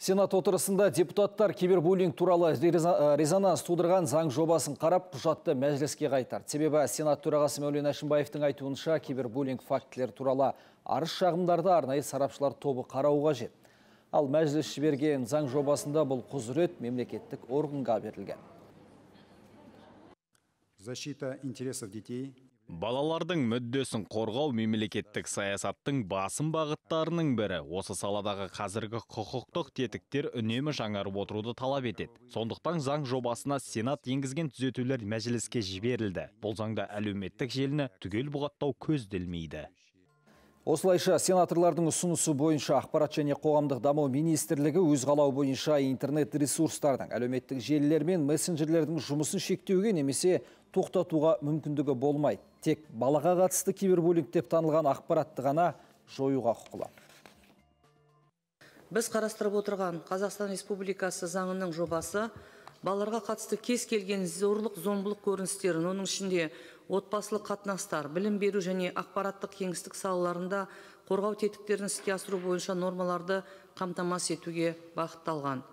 Сенат отырысында депутаттар кибербуллинг туралы э, резонанс тудырған заң жобасын қарап құжатты мәжіліске қайтар. Себебі Сенат төрағасы Мәулен Әшімбаевтың айтуынша кибербуллинг фактілері туралы арыз шағымдарды арнайы сарапшылар тобы қарауға жет. Ал мәжіліс жіберген заң жобасында бұл құзырет мемлекеттік органға берілген. Защита интересов детей балалардың мүддесін қорғау мемлекеттік саясаттың басым бағыттарының бірі осы саладағы қазіргі құқықтық тетіктер үнемі жаңарып отыруды талап етеді сондықтан заң жобасына сенат енгізген түзетулер мәжіліске жіберілді бұл заңда әлеуметтік желіні түгел бұғаттау көзделмейді Осылайша, сенаторлардың ұсынысы бойынша ақпарат және қоғамдық даму министрлігі өз қалау бойынша интернет ресурстардың, әлеуметтік желілер мен мессенджерлердің жұмысын шектеуге немесе тоқтатуға мүмкіндігі болмайды. Тек балаға қатысты кибербуллинг деп танылған ақпаратты ғана жоюға құқылы. Біз қарастырып отырған Қазақстан Республикасы заңының жобасы балаларға қатысты кез келген зорлық зомбылық көріністерін оның ішінде отбасылық қатынастар білім беру және ақпараттық кеңістік салаларында қорғау тетіктерін іске асыру бойынша нормаларды қамтамасыз етуге бағытталған